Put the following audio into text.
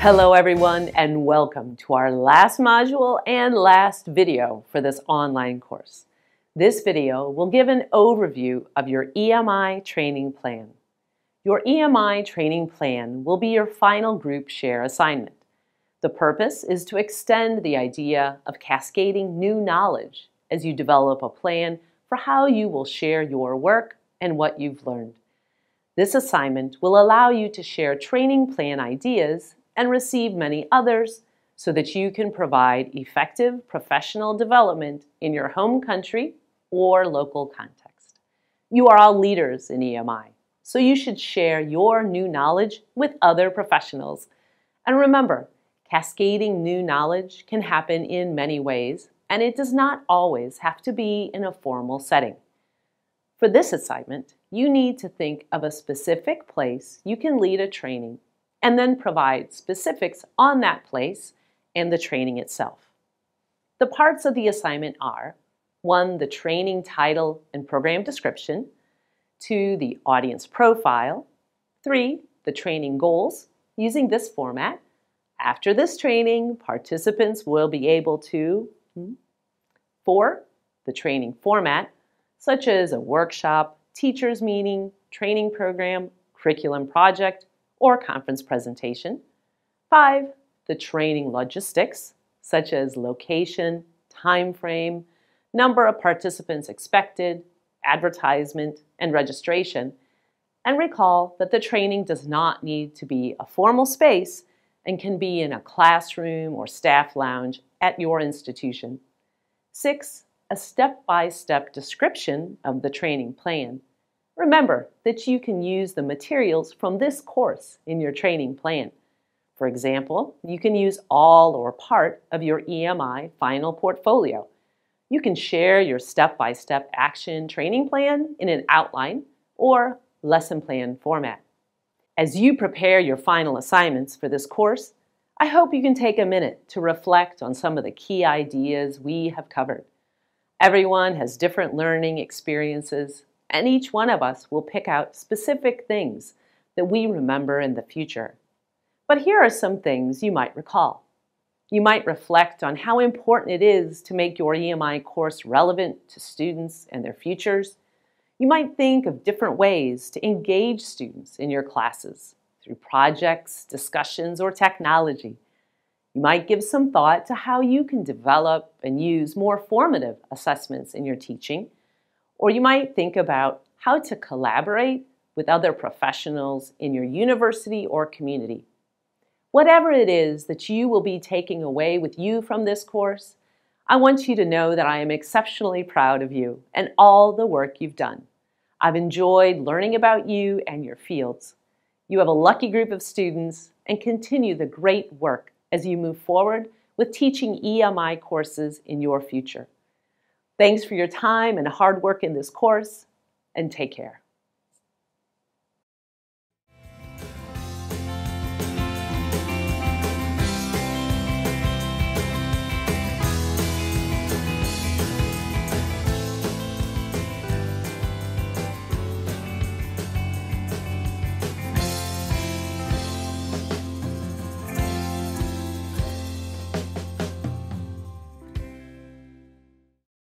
Hello everyone and welcome to our last module and last video for this online course. This video will give an overview of your EMI training plan. Your EMI training plan will be your final group share assignment. The purpose is to extend the idea of cascading new knowledge as you develop a plan for how you will share your work and what you've learned. This assignment will allow you to share training plan ideas and receive many others so that you can provide effective professional development in your home country or local context. You are all leaders in EMI, so you should share your new knowledge with other professionals. And remember, cascading new knowledge can happen in many ways, and it does not always have to be in a formal setting. For this assignment, you need to think of a specific place you can lead a training and then provide specifics on that place and the training itself. The parts of the assignment are 1. The training title and program description, 2. The audience profile, 3. The training goals using this format. After this training, participants will be able to hmm, 4. The training format, such as a workshop, teachers meeting, training program, curriculum project, or conference presentation. Five, the training logistics, such as location, time frame, number of participants expected, advertisement, and registration. And recall that the training does not need to be a formal space and can be in a classroom or staff lounge at your institution. Six, a step-by-step -step description of the training plan. Remember that you can use the materials from this course in your training plan. For example, you can use all or part of your EMI final portfolio. You can share your step-by-step -step action training plan in an outline or lesson plan format. As you prepare your final assignments for this course, I hope you can take a minute to reflect on some of the key ideas we have covered. Everyone has different learning experiences, and each one of us will pick out specific things that we remember in the future. But here are some things you might recall. You might reflect on how important it is to make your EMI course relevant to students and their futures. You might think of different ways to engage students in your classes through projects, discussions, or technology. You might give some thought to how you can develop and use more formative assessments in your teaching or you might think about how to collaborate with other professionals in your university or community. Whatever it is that you will be taking away with you from this course, I want you to know that I am exceptionally proud of you and all the work you've done. I've enjoyed learning about you and your fields. You have a lucky group of students and continue the great work as you move forward with teaching EMI courses in your future. Thanks for your time and hard work in this course, and take care.